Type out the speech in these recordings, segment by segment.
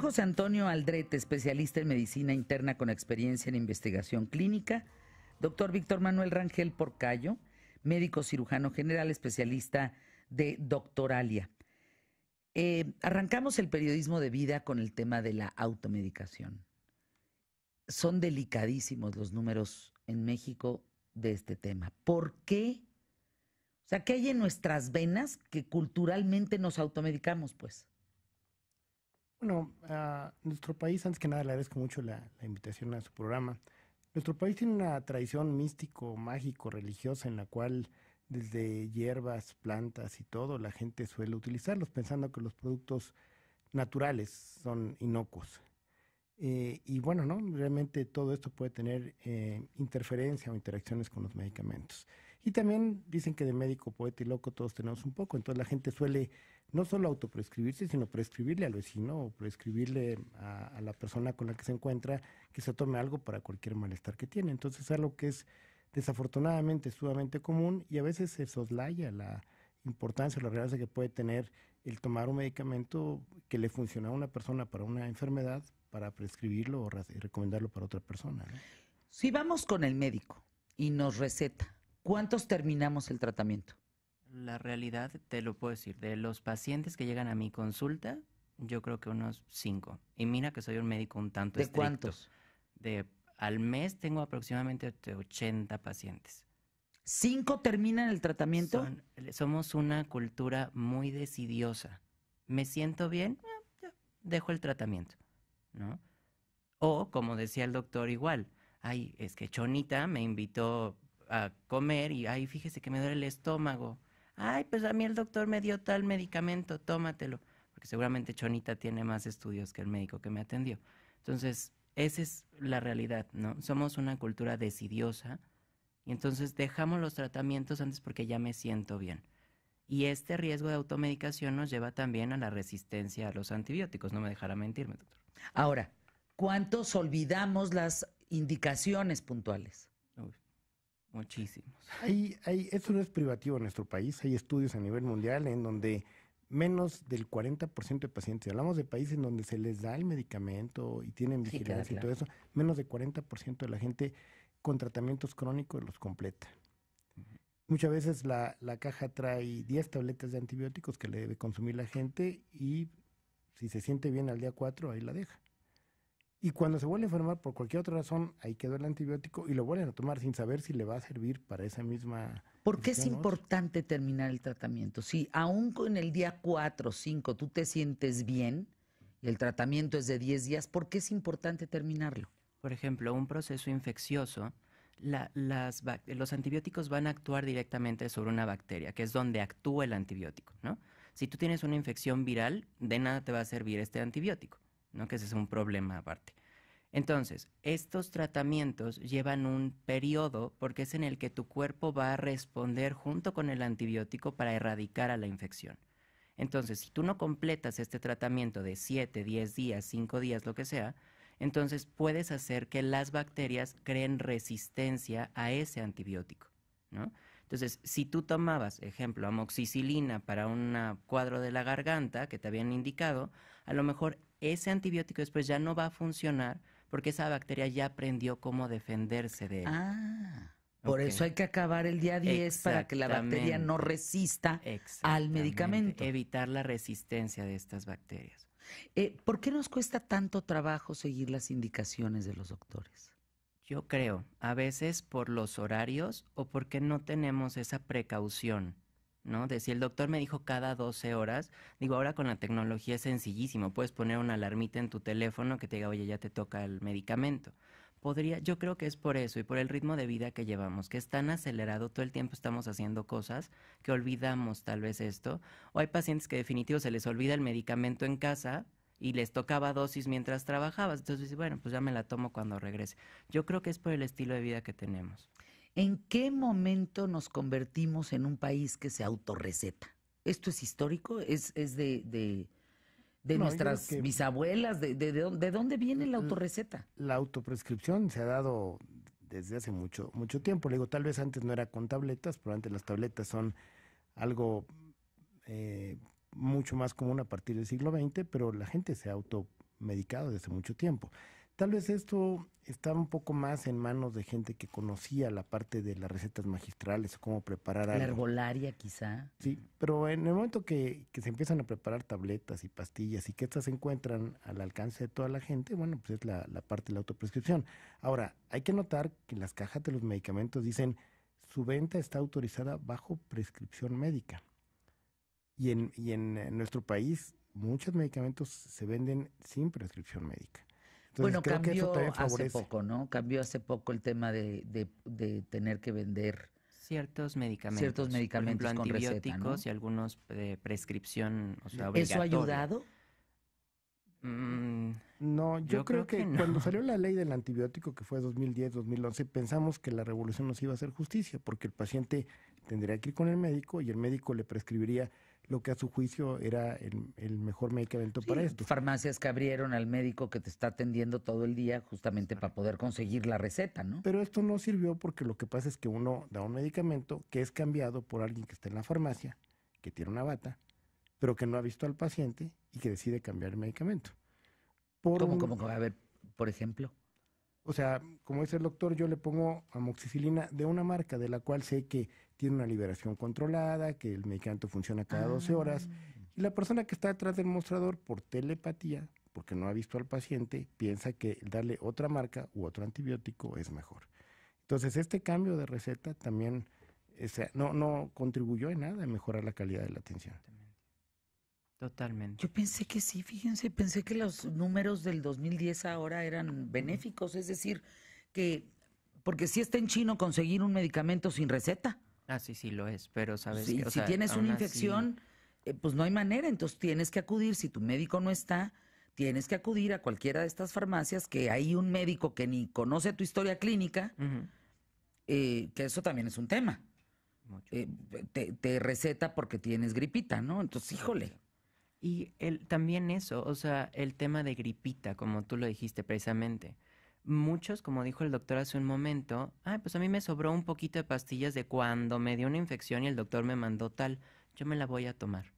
José Antonio Aldrete, especialista en medicina interna con experiencia en investigación clínica. Doctor Víctor Manuel Rangel Porcayo, médico cirujano general, especialista de doctoralia. Eh, arrancamos el periodismo de vida con el tema de la automedicación. Son delicadísimos los números en México de este tema. ¿Por qué? O sea, ¿qué hay en nuestras venas que culturalmente nos automedicamos, pues? Bueno, nuestro país, antes que nada, le agradezco mucho la, invitación a su programa. Nuestro país tiene una tradición místico, mágico, religiosa, en la cual desde hierbas, plantas y todo, la gente suele utilizarlos pensando que los productos naturales son inocuos. Eh, y bueno, ¿no? Realmente todo esto puede tener eh, interferencia o interacciones con los medicamentos. Y también dicen que de médico, poeta y loco todos tenemos un poco, entonces la gente suele no solo autoprescribirse, sino prescribirle al vecino o prescribirle a, la persona con la que se encuentra que se tome algo para cualquier malestar que tiene. Entonces es algo que es desafortunadamente sumamente común y a veces se soslaya la importancia la relevancia que puede tener el tomar un medicamento que le funciona a una persona para una enfermedad para prescribirlo o recomendarlo para otra persona. Si vamos con el médico y nos receta, ¿cuántos terminamos el tratamiento? la realidad, te lo puedo decir, de los pacientes que llegan a mi consulta, yo creo que unos cinco. Y mira que soy un médico un tanto ¿De estricto. cuántos? De al mes tengo aproximadamente 80 pacientes. ¿Cinco terminan el tratamiento? somos una cultura muy decidiosa. Me siento bien, ah, dejo el tratamiento, ¿no? O, como decía el doctor, igual, ay, es que Chonita me invitó a comer y, ay, fíjese que me duele el estómago ay, pues a mí el doctor me dio tal medicamento, tómatelo, porque seguramente Chonita tiene más estudios que el médico que me atendió. Entonces, esa es la realidad, ¿no? Somos una cultura decidiosa y entonces dejamos los tratamientos antes porque ya me siento bien. Y este riesgo de automedicación nos lleva también a la resistencia a los antibióticos, no me dejará mentirme, doctor. Ahora, ¿cuántos olvidamos las indicaciones puntuales? Muchísimos. Hay, hay, eso no es privativo en nuestro país. Hay estudios a nivel mundial en donde menos del 40% de pacientes, hablamos de países en donde se les da el medicamento y tienen vigilancia y todo eso, menos del 40% de la gente con tratamientos crónicos los completa. Muchas veces la, la, caja trae 10 tabletas de antibióticos que le debe consumir la gente y si se siente bien al día 4, ahí la deja. Y cuando se vuelve a enfermar por cualquier otra razón, ahí quedó el antibiótico y lo vuelven a tomar sin saber si le va a servir para esa misma. ¿Por qué es importante terminar el tratamiento? Si aún en el día 4 o 5 tú te sientes bien y el tratamiento es de 10 días, ¿por qué es importante terminarlo? Por ejemplo, un proceso infeccioso, las, los antibióticos van a actuar directamente sobre una bacteria, que es donde actúa el antibiótico, ¿no? Si tú tienes una infección viral, de nada te va a servir este antibiótico ¿no? que ese es un problema aparte. Entonces, estos tratamientos llevan un periodo porque es en el que tu cuerpo va a responder junto con el antibiótico para erradicar a la infección. Entonces, si tú no completas este tratamiento de 7, 10 días, 5 días, lo que sea, entonces puedes hacer que las bacterias creen resistencia a ese antibiótico, ¿no? Entonces, si tú tomabas, ejemplo, amoxicilina para un cuadro de la garganta que te habían indicado, a lo mejor ese antibiótico después ya no va a funcionar porque esa bacteria ya aprendió cómo defenderse de él. Ah. Por eso hay que acabar el día 10 para que la bacteria no resista al medicamento. Evitar la resistencia de estas bacterias. Eh, ¿Por qué nos cuesta tanto trabajo seguir las indicaciones de los doctores? Yo creo, a veces por los horarios o porque no tenemos esa precaución. ¿no? De si el doctor me dijo cada 12 horas, digo, ahora con la tecnología es sencillísimo, puedes poner una alarmita en tu teléfono que te diga, oye, ya te toca el medicamento. Podría, yo creo que es por eso y por el ritmo de vida que llevamos, que es tan acelerado, todo el tiempo estamos haciendo cosas que olvidamos tal vez esto, o hay pacientes que definitivo se les olvida el medicamento en casa y les tocaba dosis mientras trabajabas. Entonces, bueno, pues ya me la tomo cuando regrese. Yo creo que es por el estilo de vida que tenemos. ¿En qué momento nos convertimos en un país que se autorreceta? ¿Esto es histórico? ¿Es, es de, nuestras bisabuelas? De, de, dónde viene la autorreceta? La autoprescripción se ha dado desde hace mucho, mucho tiempo. Le digo, tal vez antes no era con tabletas, pero antes las tabletas son algo eh, mucho más común a partir del siglo XX, pero la gente se ha automedicado desde mucho tiempo. Tal vez esto está un poco más en manos de gente que conocía la parte de las recetas magistrales cómo preparar algo. herbolaria quizá. Sí, pero en el momento que, se empiezan a preparar tabletas y pastillas y que estas se encuentran al alcance de toda la gente, bueno, pues es la, parte de la autoprescripción. Ahora, hay que notar que las cajas de los medicamentos dicen su venta está autorizada bajo prescripción médica. Y en, nuestro país muchos medicamentos se venden sin prescripción médica. bueno, creo cambió que hace poco, ¿no? Cambió hace poco el tema de, tener que vender ciertos medicamentos, ciertos medicamentos con antibióticos y algunos de prescripción, ¿Eso ha ayudado? Mm, no, yo, creo, que, cuando salió la ley del antibiótico, que fue 2010-2011, pensamos que la revolución nos iba a hacer justicia, porque el paciente tendría que ir con el médico y el médico le prescribiría lo que a su juicio era el, mejor medicamento para esto. Farmacias que abrieron al médico que te está atendiendo todo el día justamente para poder conseguir la receta, ¿no? Pero esto no sirvió porque lo que pasa es que uno da un medicamento que es cambiado por alguien que está en la farmacia, que tiene una bata, pero que no ha visto al paciente y que decide cambiar el medicamento. ¿Cómo, A ver, por ejemplo o sea, como dice el doctor, yo le pongo amoxicilina de una marca de la cual sé que tiene una liberación controlada, que el medicamento funciona cada 12 horas. Ah. Y la persona que está detrás del mostrador por telepatía, porque no ha visto al paciente, piensa que darle otra marca u otro antibiótico es mejor. Entonces, este cambio de receta también no, no contribuyó en nada a mejorar la calidad de la atención. Totalmente. Yo pensé que sí, fíjense, pensé que los números del 2010 ahora eran benéficos, es decir, que, porque si está en chino conseguir un medicamento sin receta. Ah, sí, sí lo es, pero sabes que, Si tienes una infección, eh, pues no hay manera, entonces tienes que acudir, si tu médico no está, tienes que acudir a cualquiera de estas farmacias que hay un médico que ni conoce tu historia clínica, eh, que eso también es un tema. Eh, te, receta porque tienes gripita, ¿no? Entonces, híjole. Y el, también eso, o sea, el tema de gripita, como tú lo dijiste precisamente. Muchos, como dijo el doctor hace un momento, ah pues a mí me sobró un poquito de pastillas de cuando me dio una infección y el doctor me mandó tal, yo me la voy a tomar,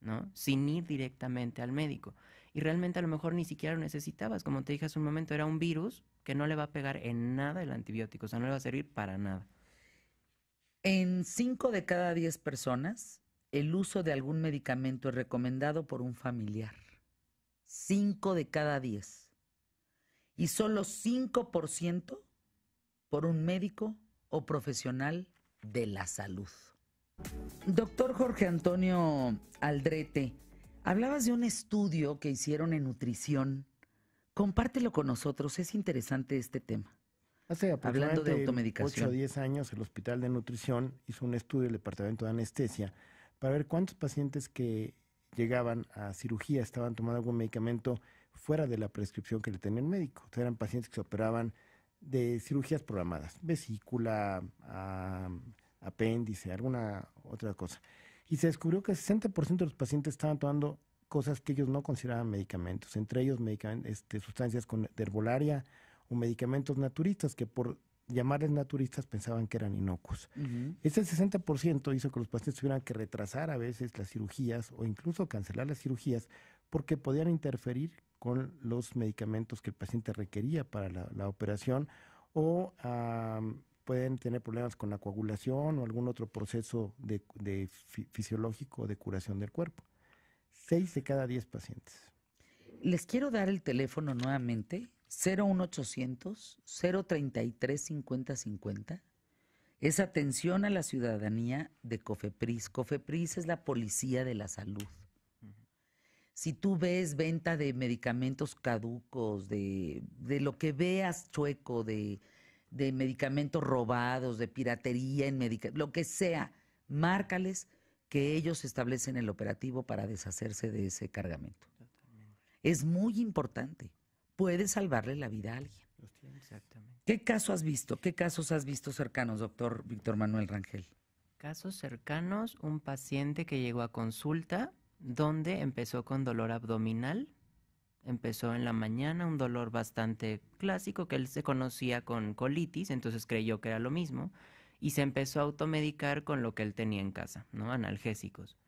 ¿no? Sin ir directamente al médico. Y realmente a lo mejor ni siquiera lo necesitabas, como te dije hace un momento, era un virus que no le va a pegar en nada el antibiótico, o sea, no le va a servir para nada. En 5 de cada 10 personas el uso de algún medicamento es recomendado por un familiar. 5 de cada diez, Y solo 5% por un médico o profesional de la salud. Doctor Jorge Antonio Aldrete, hablabas de un estudio que hicieron en nutrición. Compártelo con nosotros, es interesante este tema. Hace ah, Hablando de automedicación. 8 o 10 años, el Hospital de Nutrición hizo un estudio el Departamento de Anestesia para ver cuántos pacientes que llegaban a cirugía estaban tomando algún medicamento fuera de la prescripción que le tenía el médico. eran pacientes que se operaban de cirugías programadas, vesícula, ah, apéndice, alguna otra cosa. Y se descubrió que el 60% de los pacientes estaban tomando cosas que ellos no consideraban medicamentos, entre ellos medicamentos, este, sustancias con, de herbolaria o medicamentos naturistas que por Llamarles naturistas pensaban que eran inocuos. Este 60% hizo que los pacientes tuvieran que retrasar a veces las cirugías o incluso cancelar las cirugías porque podían interferir con los medicamentos que el paciente requería para la, operación o pueden tener problemas con la coagulación o algún otro proceso de, de fisiológico de curación del cuerpo. Seis de cada diez pacientes. Les quiero dar el teléfono nuevamente 01800 033 5050 es atención a la ciudadanía de COFEPRIS. COFEPRIS es la policía de la salud. Si tú ves venta de medicamentos caducos, de, lo que veas chueco, de, de medicamentos robados, de piratería en medicamentos, lo que sea, márcales que ellos establecen el operativo para deshacerse de ese cargamento. Es muy importante puede salvarle la vida a alguien. ¿Qué caso has visto? ¿Qué casos has visto cercanos, doctor Víctor Manuel Rangel? Casos cercanos, un paciente que llegó a consulta donde empezó con dolor abdominal, empezó en la mañana, un dolor bastante clásico que él se conocía con colitis, entonces creyó que era lo mismo, y se empezó a automedicar con lo que él tenía en casa, ¿no? Analgésicos.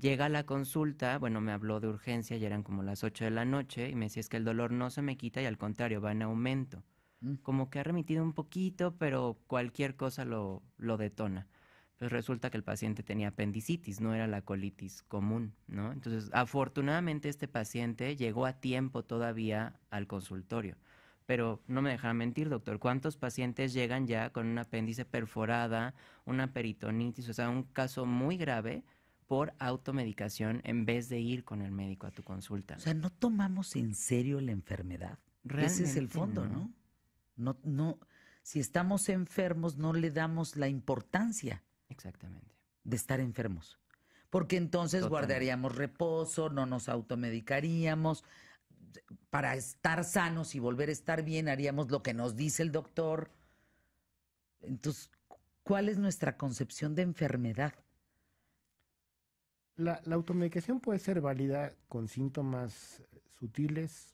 Llega a la consulta, bueno, me habló de urgencia, ya eran como las 8 de la noche, y me decía es que el dolor no se me quita y al contrario, va en aumento. Mm. Como que ha remitido un poquito, pero cualquier cosa lo, detona. Pues resulta que el paciente tenía apendicitis, no era la colitis común, ¿no? Entonces, afortunadamente este paciente llegó a tiempo todavía al consultorio. Pero no me dejará mentir, doctor, ¿cuántos pacientes llegan ya con un apéndice perforada, una peritonitis, o sea, un caso muy grave? por automedicación en vez de ir con el médico a tu consulta. O sea, no tomamos en serio la enfermedad. Ese es el fondo, no. ¿no? No, si estamos enfermos no le damos la importancia. Exactamente. De estar enfermos. Porque entonces guardaríamos reposo, no nos automedicaríamos. Para estar sanos y volver a estar bien haríamos lo que nos dice el doctor. Entonces, ¿cuál es nuestra concepción de enfermedad? la, la, automedicación puede ser válida con síntomas sutiles,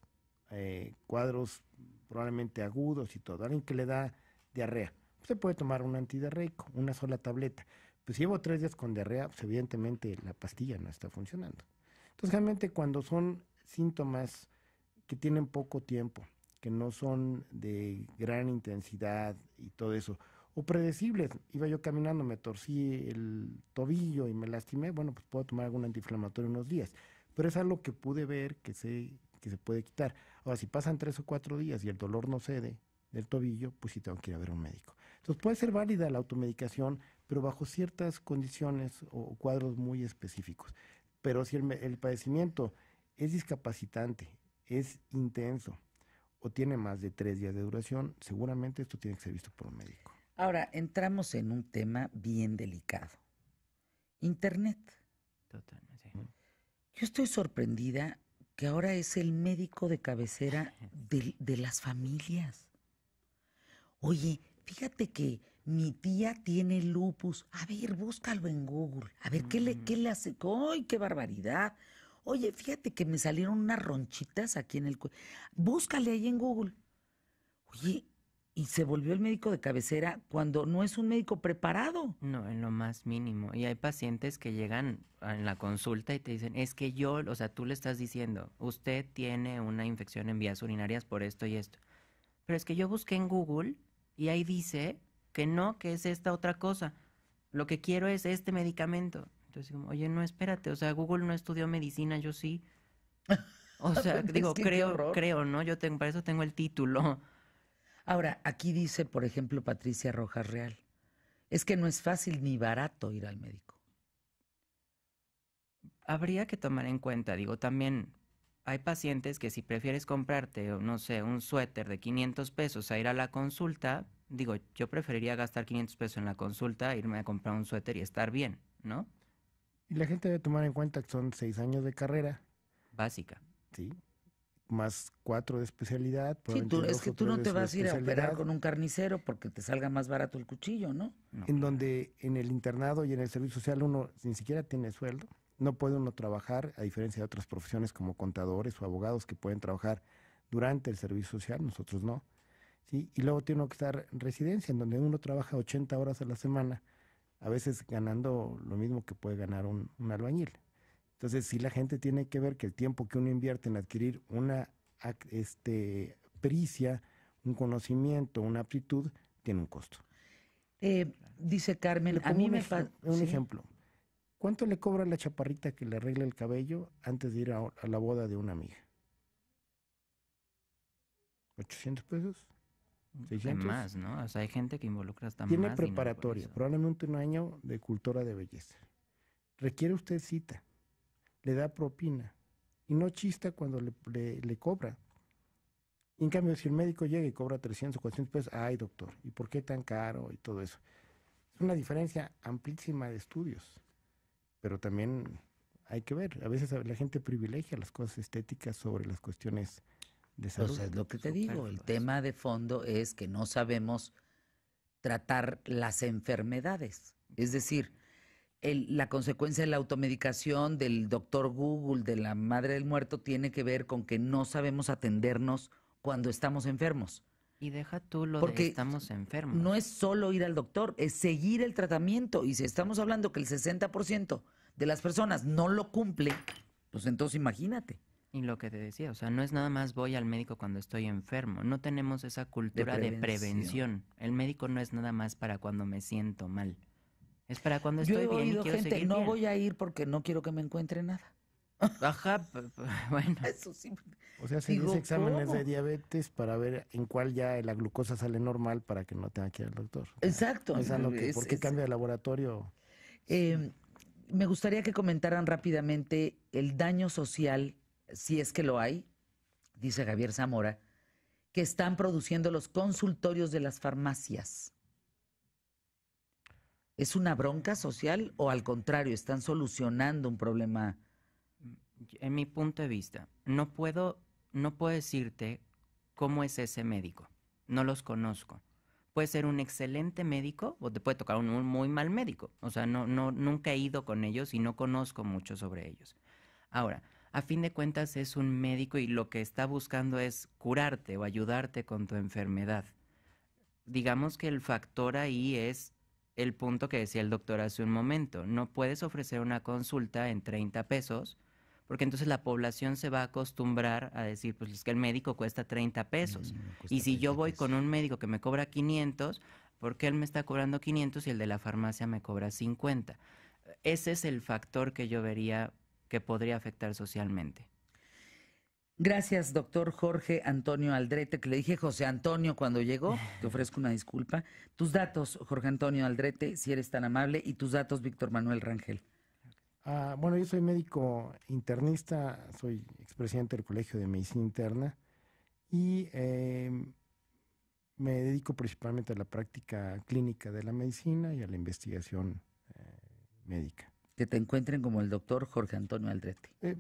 eh, cuadros probablemente agudos y todo. Alguien que le da diarrea, se puede tomar un antidiarreico, una sola tableta. Pues si llevo tres días con diarrea, pues evidentemente la pastilla no está funcionando. Entonces, realmente cuando son síntomas que tienen poco tiempo, que no son de gran intensidad y todo eso, o predecibles. Iba yo caminando, me torcí el tobillo y me lastimé, bueno, pues puedo tomar algún antiinflamatorio unos días. Pero es algo que pude ver que se, que se puede quitar. Ahora, si pasan tres o cuatro días y el dolor no cede del tobillo, pues sí tengo que ir a ver a un médico. Entonces puede ser válida la automedicación, pero bajo ciertas condiciones o cuadros muy específicos. Pero si el padecimiento es discapacitante, es intenso o tiene más de tres días de duración, seguramente esto tiene que ser visto por un médico. Ahora, entramos en un tema bien delicado. Internet. Yo estoy sorprendida que ahora es el médico de cabecera de, las familias. Oye, fíjate que mi tía tiene lupus. A ver, búscalo en Google. A ver, ¿qué le, le hace? ¡Ay, qué barbaridad! Oye, fíjate que me salieron unas ronchitas aquí en el Búscale ahí en Google. Oye, y se volvió el médico de cabecera cuando no es un médico preparado. No, en lo más mínimo. Y hay pacientes que llegan en la consulta y te dicen, es que yo, o sea, tú le estás diciendo, usted tiene una infección en vías urinarias por esto y esto. Pero es que yo busqué en Google y ahí dice que no, que es esta otra cosa. Lo que quiero es este medicamento. Entonces, como, oye, no, espérate, o sea, Google no estudió medicina, yo sí. O sea, digo, creo, creo, ¿no? Yo tengo, para eso tengo el título. Ahora, aquí dice, por ejemplo, Patricia Rojas Real, es que no es fácil ni barato ir al médico. Habría que tomar en cuenta, digo, también hay pacientes que si prefieres comprarte, no sé, un suéter de 500 pesos a ir a la consulta, digo, yo preferiría gastar 500 pesos en la consulta, irme a comprar un suéter y estar bien, ¿no? Y la gente debe tomar en cuenta que son seis años de carrera. Básica. Sí más cuatro de especialidad. es que tú no te vas a ir a operar con un carnicero porque te salga más barato el cuchillo, ¿no? en donde en el internado y en el servicio social uno ni siquiera tiene sueldo, no puede uno trabajar, a diferencia de otras profesiones como contadores o abogados que pueden trabajar durante el servicio social, nosotros no. ¿sí? Y luego tiene uno que estar en residencia, en donde uno trabaja 80 horas a la semana, a veces ganando lo mismo que puede ganar un albañil. Entonces, si la gente tiene que ver que el tiempo que uno invierte en adquirir una este, pericia, un conocimiento, una aptitud, tiene un costo. Eh, dice Carmen, a mí me pasa... Un ejemplo. ¿Cuánto le cobra la chaparrita que le arregla el cabello antes de ir a, la boda de una amiga? ¿800 pesos? 600. Mm, más, ¿no? O sea, hay gente que involucra hasta más. Tiene preparatoria, probablemente un año de cultura de belleza. Requiere usted cita le da propina y no chista cuando le, le, cobra. en cambio, si el médico llega y cobra 300 o 400 pesos, ay doctor, ¿y por qué tan caro? Y todo eso. Es una diferencia amplísima de estudios, pero también hay que ver. A veces la gente privilegia las cosas estéticas sobre las cuestiones de salud. lo que te digo, el tema de fondo es que no sabemos tratar las enfermedades. Es decir, la consecuencia de la automedicación del doctor Google, de la madre del muerto, tiene que ver con que no sabemos atendernos cuando estamos enfermos. Y deja tú lo Porque de estamos enfermos. No es solo ir al doctor, es seguir el tratamiento. Y si estamos hablando que el 60% de las personas no lo cumple, pues entonces imagínate. Y lo que te decía, o sea, no es nada más voy al médico cuando estoy enfermo. No tenemos esa cultura De prevención. El médico no es nada más para cuando me siento mal. Es para cuando Yo estoy he oído gente, No voy a ir porque no quiero que me encuentre nada. Ajá, bueno. Eso sí. O sea, se dice exámenes de diabetes para ver en cuál ya la glucosa sale normal para que no tenga que ir al doctor. Exacto. ¿Por qué cambia de laboratorio? Eh, me gustaría que comentaran rápidamente el daño social, si es que lo hay, dice Javier Zamora, que están produciendo los consultorios de las farmacias. ¿Es una bronca social o al contrario, están solucionando un problema? Mm, en mi punto de vista, no puedo, no puedo decirte cómo es ese médico. No los conozco. Puede ser un excelente médico o te puede tocar un muy mal médico. O sea, no, no, nunca he ido con ellos y no conozco mucho sobre ellos. Ahora, a fin de cuentas es un médico y lo que está buscando es curarte o ayudarte con tu enfermedad. Digamos que el factor ahí es el punto que decía el doctor hace un momento. No puedes ofrecer una consulta en 30 pesos porque entonces la población se va a acostumbrar a decir, pues es que el médico cuesta 30 pesos. Mm, y si yo voy con un médico que me cobra 500, ¿por qué él me está cobrando 500 y el de la farmacia me cobra 50? Ese es el factor que yo vería que podría afectar socialmente. Gracias, doctor Jorge Antonio Aldrete, que le dije José Antonio cuando llegó. Te ofrezco una disculpa. Tus datos, Jorge Antonio Aldrete, si eres tan amable, y tus datos, Víctor Manuel Rangel. Ah, bueno, yo soy médico internista, soy expresidente del Colegio de Medicina Interna y em, me dedico principalmente a la práctica clínica de la medicina y a la investigación eh, médica que te encuentren como el doctor Jorge Antonio Aldrete. Eh,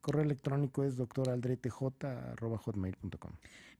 correo electrónico es doctoraldretej.com.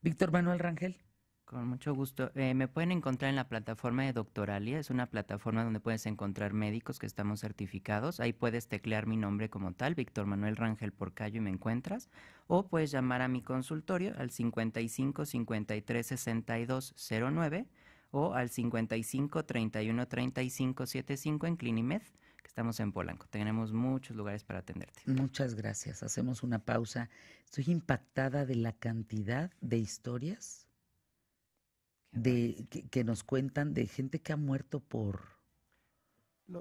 Víctor Manuel Rangel. Con mucho gusto. Eh, me pueden encontrar en la plataforma de Doctoralia. Es una plataforma donde puedes encontrar médicos que estamos certificados. Ahí puedes teclear mi nombre como tal, Víctor Manuel Rangel Porcayo, y me encuentras. O puedes llamar a mi consultorio al 55 53 62 09 o al 55 31 35 75 en Clinimed, que estamos en Polanco. Tenemos muchos lugares para atenderte. Muchas gracias. Hacemos una pausa. Estoy impactada de la cantidad de historias de, que, nos cuentan de gente que ha muerto por,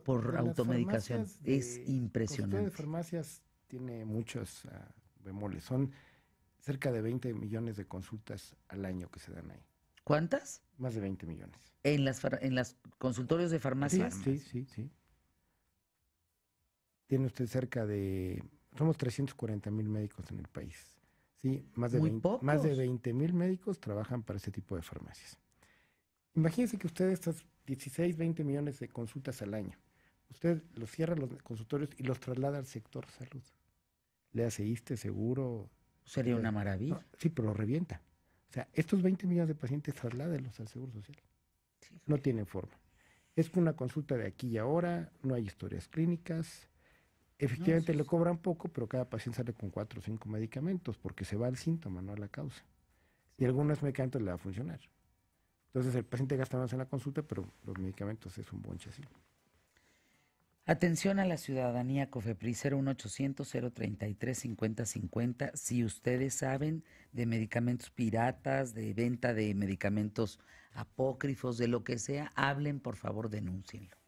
por automedicación. es pues, impresionante. de farmacias tiene muchos ah, bemoles. Son cerca de 20 millones de consultas al año que se dan ahí. ¿Cuántas? Más de 20 millones. ¿En las, en consultorios de farmacias? Sí, sí, sí, Tiene usted cerca de... Somos 340 mil médicos en el país. Sí, más de, más de 20 mil médicos trabajan para este tipo de farmacias. Imagínense que usted estas 16, 20 millones de consultas al año, usted los cierra los consultorios y los traslada al sector salud. Le hace ISTE, seguro. Sería una maravilla. sí, pero lo revienta. O sea, estos 20 millones de pacientes trasládelos al Seguro Social. No tienen forma. Es una consulta de aquí y ahora, no hay historias clínicas. Efectivamente le cobran poco, pero cada paciente sale con cuatro o cinco medicamentos porque se va al síntoma, no a la causa. Y algunos medicamentos le va a funcionar. Entonces el paciente gasta más en la consulta, pero los medicamentos es un bonche así. Atención a la ciudadanía, COFEPRIS 01800-033-5050. Si ustedes saben de medicamentos piratas, de venta de medicamentos apócrifos, de lo que sea, hablen, por favor, denúncienlo.